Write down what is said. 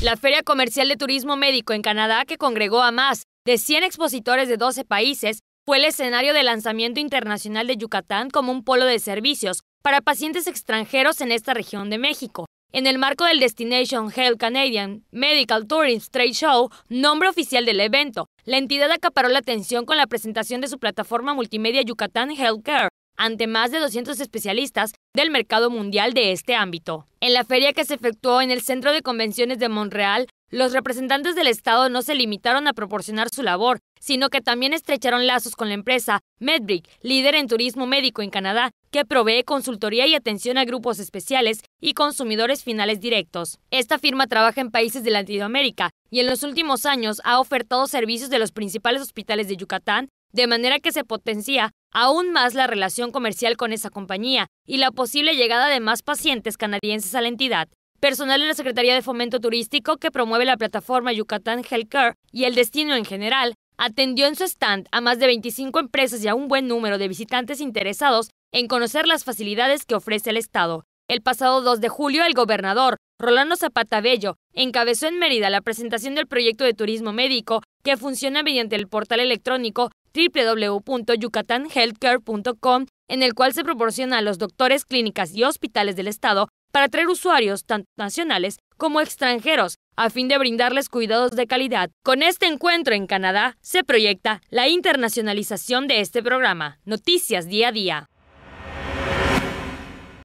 La Feria Comercial de Turismo Médico en Canadá, que congregó a más de 100 expositores de 12 países, fue el escenario del lanzamiento internacional de Yucatán como un polo de servicios para pacientes extranjeros en esta región de México. En el marco del Destination Health Canadian Medical Tourism Trade Show, nombre oficial del evento, la entidad acaparó la atención con la presentación de su plataforma multimedia Yucatán Healthcare ante más de 200 especialistas del mercado mundial de este ámbito. En la feria que se efectuó en el Centro de Convenciones de Montreal, los representantes del Estado no se limitaron a proporcionar su labor, sino que también estrecharon lazos con la empresa Medbrick, líder en turismo médico en Canadá, que provee consultoría y atención a grupos especiales y consumidores finales directos. Esta firma trabaja en países de Latinoamérica y en los últimos años ha ofertado servicios de los principales hospitales de Yucatán, de manera que se potencia aún más la relación comercial con esa compañía y la posible llegada de más pacientes canadienses a la entidad. Personal de la Secretaría de Fomento Turístico que promueve la plataforma Yucatán Healthcare y el destino en general, atendió en su stand a más de 25 empresas y a un buen número de visitantes interesados en conocer las facilidades que ofrece el Estado. El pasado 2 de julio, el gobernador, Rolando Zapata Bello, encabezó en Mérida la presentación del proyecto de turismo médico que funciona mediante el portal electrónico www.yucatanhealthcare.com, en el cual se proporciona a los doctores, clínicas y hospitales del Estado para atraer usuarios tanto nacionales como extranjeros a fin de brindarles cuidados de calidad. Con este encuentro en Canadá se proyecta la internacionalización de este programa. Noticias día a día.